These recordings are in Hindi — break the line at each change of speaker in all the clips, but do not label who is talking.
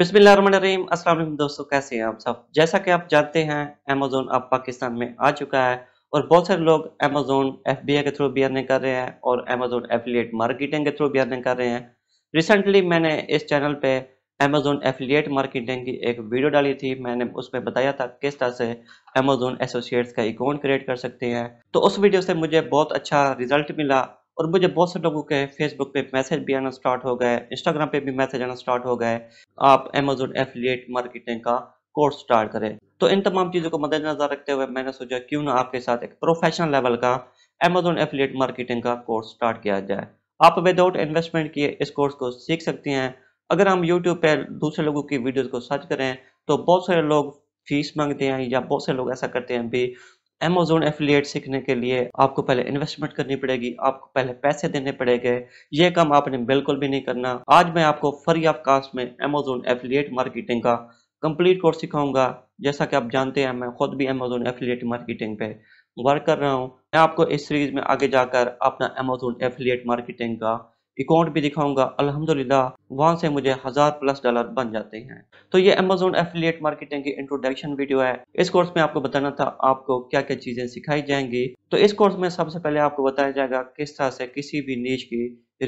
अस्सलाम वालेकुम दोस्तों कैसे हैं आप सब जैसा कि आप जानते हैं अमेजोन अब पाकिस्तान में आ चुका है और बहुत सारे लोग अमेजोन एफ के थ्रू भी अर्निंग कर रहे हैं और अमेजोन एफिलियट मार्केटिंग के थ्रू भी अर्निंग कर रहे हैं रिसेंटली मैंने इस चैनल पे अमेजोन एफिलियट मार्केटिंग की एक वीडियो डाली थी मैंने उसमें बताया था किस तरह से अमेजोन एसोसिएट्स का अकाउंट क्रिएट कर सकते हैं तो उस वीडियो से मुझे बहुत अच्छा रिजल्ट मिला और मुझे बहुत से लोगों के फेसबुक पे मैसेज भी आना स्टार्ट हो गए इंस्टाग्राम पे भी मैसेज आना स्टार्ट हो गए आप अमेजोन एफिलियट मार्केटिंग का कोर्स स्टार्ट करें तो इन तमाम चीज़ों को मद्देनजर रखते हुए मैंने सोचा क्यों ना आपके साथ एक प्रोफेशनल लेवल का अमेजोन एफिलियट मार्केटिंग का कोर्स स्टार्ट किया जाए आप विदाउट इन्वेस्टमेंट किए इस कोर्स को सीख सकती हैं अगर हम यूट्यूब पर दूसरे लोगों की वीडियोज़ को सर्च करें तो बहुत सारे लोग फीस मांगते हैं या बहुत से लोग ऐसा करते हैं भी अमेजोन एफिलिएट सीखने के लिए आपको पहले इन्वेस्टमेंट करनी पड़ेगी आपको पहले पैसे देने पड़ेंगे ये काम आपने बिल्कुल भी नहीं करना आज मैं आपको फ्री ऑफ कास्ट में अमेजोन एफिलियट मार्केटिंग का कंप्लीट कोर्स सिखाऊंगा जैसा कि आप जानते हैं मैं खुद भी अमेजोन एफिलिएट मार्केटिंग पे वर्क कर रहा हूँ मैं आपको इस सीरीज में आगे जाकर अपना अमेजोन एफिलियट मार्केटिंग का अकाउंट भी दिखाऊंगा अल्हम्दुलिल्लाह वहां से मुझे हजार प्लस डॉलर बन जाते हैं तो ये अमेजोन एफिलिएट मार्केटिंग की इंट्रोडक्शन वीडियो है इस कोर्स में आपको बताना था आपको क्या क्या चीजें सिखाई जाएंगी तो इस कोर्स में सबसे पहले आपको बताया जाएगा किस तरह से किसी भी नीच की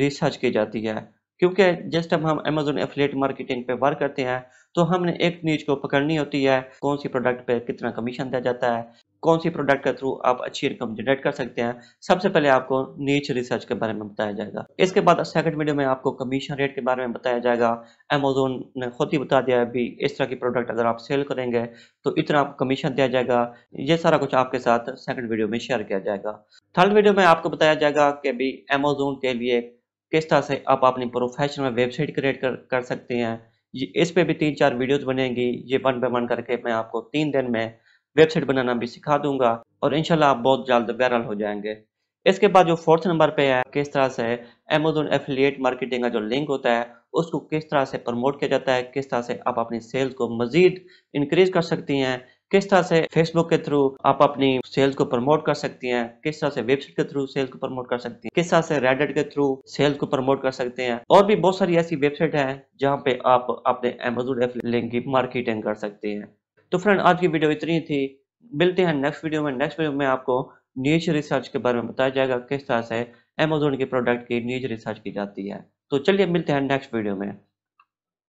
रिसर्च की जाती है क्योंकि जिस टाइम हम अमेजोन एफिलेट मार्केटिंग पे वर्क करते हैं तो हमने एक नीच को पकड़नी होती है कौन सी प्रोडक्ट पे कितना कमीशन दिया जाता है कौन सी प्रोडक्ट के थ्रू आप अच्छी इनकम जनरेट कर सकते हैं सबसे पहले आपको नीच रिसर्च के बारे में बताया जाएगा इसके बाद सेकंड वीडियो में आपको कमीशन रेट के बारे में बताया जाएगा अमेजोन ने खुद ही बता दिया है भी इस तरह की प्रोडक्ट अगर आप सेल करेंगे तो इतना आपको कमीशन दिया जाएगा ये सारा कुछ आपके साथ सेकंड वीडियो में शेयर किया जाएगा थर्ड वीडियो में आपको बताया जाएगा कि भी अमेजोन के लिए किस तरह से आप अपनी प्रोफेशनल वेबसाइट क्रिएट कर, कर सकते हैं इस पे भी तीन चार वीडियोस बनेंगी ये वन बाय वन करके मैं आपको तीन दिन में वेबसाइट बनाना भी सिखा दूंगा और इनशाला आप बहुत जल्द वायरल हो जाएंगे इसके बाद जो फोर्थ नंबर पे है किस तरह से अमेजोन एफिलियट मार्केटिंग का जो लिंक होता है उसको किस तरह से प्रमोट किया जाता है किस तरह से आप अपनी सेल्स को मजीद इंक्रीज कर सकती हैं किस तरह से फेसबुक के थ्रू आप अपनी सेल्स को प्रमोट कर सकती हैं किस तरह से वेबसाइट के थ्रू सेल्स को प्रमोट कर सकती हैं किस तरह से रेडेट के थ्रू सेल्स को प्रमोट कर सकते हैं और भी बहुत सारी ऐसी वेबसाइट है जहाँ पे आप अपने अमेजोन एफ लिंक की मार्केटिंग कर सकते हैं तो फ्रेंड आज की वीडियो इतनी थी मिलते हैं नेक्स्ट वीडियो में नेक्स्ट वीडियो में आपको नीच रिसर्च के बारे में बताया जाएगा किस तरह से अमेजोन के प्रोडक्ट की नीच रिसर्च की जाती है तो चलिए मिलते हैं नेक्स्ट वीडियो में